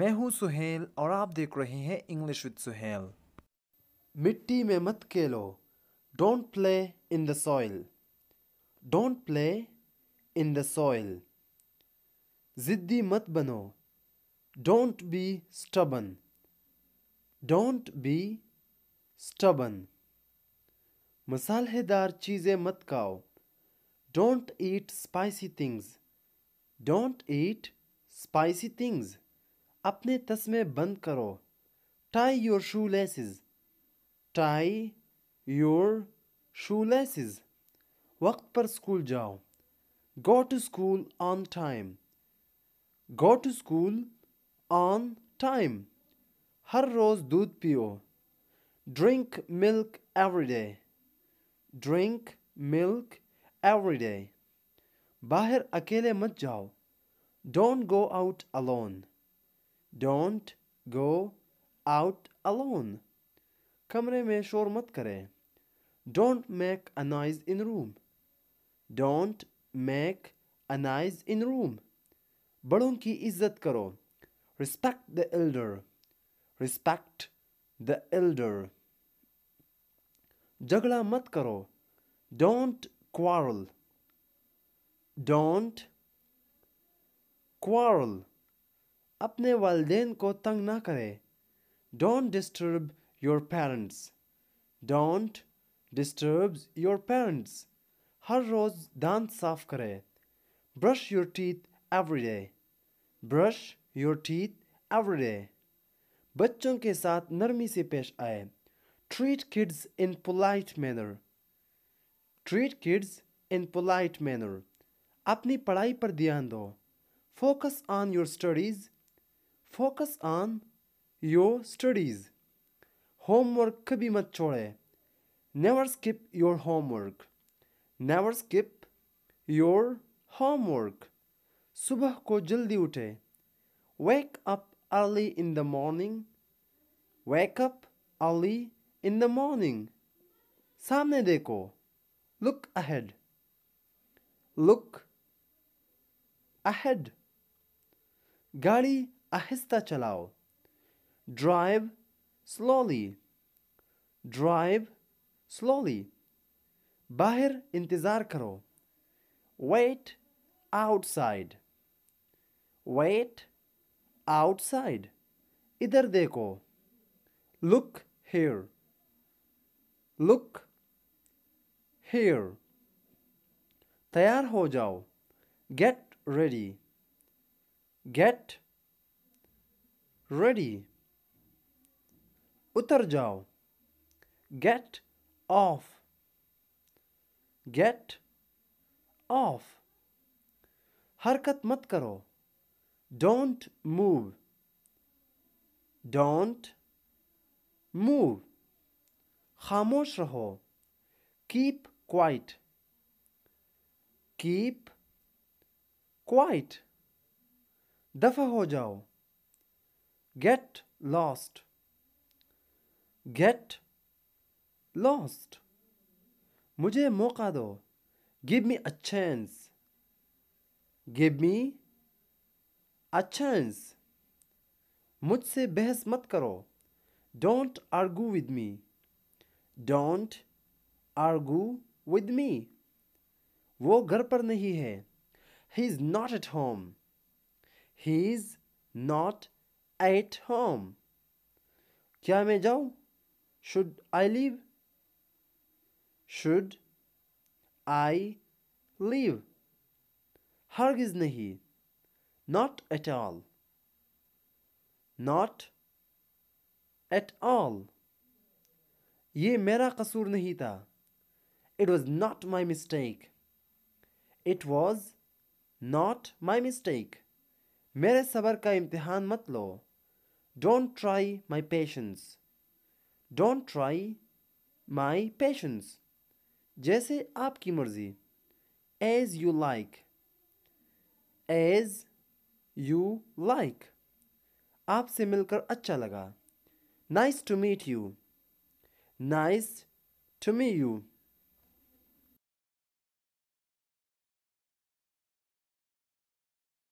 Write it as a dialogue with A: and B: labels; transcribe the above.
A: मैं हूं सुहेल और आप देख रहे हैं इंग्लिश विद सुहेल मिट्टी में मत खेलो don't play in the soil don't play in the soil जिद्दी मत बनो don't be stubborn don't be stubborn मसालेदार चीज़ें मत खाओ don't eat spicy things don't eat spicy things अपने तस्मे बंद करो tie your shoe laces tie your shoe laces वक्त पर स्कूल जाओ go to school on time go to school on time हर रोज़ दूध पियो drink milk every day drink milk every day बाहर अकेले मत जाओ don't go out alone don't go out alone कमरे में शोर मत करें don't make a noise in room don't make a noise in room बड़ों की इज्जत करो respect the elder respect the elder झगड़ा मत करो डोंट क्वारल डोंट क्वारल अपने वालदेन को तंग ना करें don't disturb your parents don't disturb your parents हर रोज़ दांत साफ करें brush your teeth every day brush your teeth every day बच्चों के साथ नरमी से पेश आए treat kids in polite manner treat kids in polite manner अपनी पढ़ाई पर ध्यान दो focus on your studies focus on your studies. Homework be मत छोड़े. Never skip your homework. Never skip your homework. सुबह को जल्दी उठे. Wake up early in the morning. Wake up early in the morning. सामने देखो. Look ahead. Look ahead. गाड़ी आहिस्ता चलाओ ड्राइव स्लोली ड्राइव स्लोली बाहर इंतज़ार करो वेट आउटसाइड वेट आउटसाइड इधर देखो लुक हेयर लुक हेयर तैयार हो जाओ गेट रेडी गेट ready उतर जाओ get off get off हरकत मत करो don't move don't move खामोश रहो keep quiet keep quiet दफा हो जाओ get lost get lost मुझे मौका दो give me a chance give me a chance मुझसे बहस मत करो don't argue with me don't argue with me वो घर पर नहीं है he is not at home he is not at home? क्या मैं जाऊं Should I leave? Should I leave? हरगिज नहीं Not at all. Not at all. ये मेरा कसूर नहीं था It was not my mistake. It was not my mistake. मेरे सबर का इम्तिहान मत लो Don't try my patience. Don't try my patience. Jesse aapki marzi. As you like. As you like. Aap se milkar acha Nice to meet you. Nice to meet you.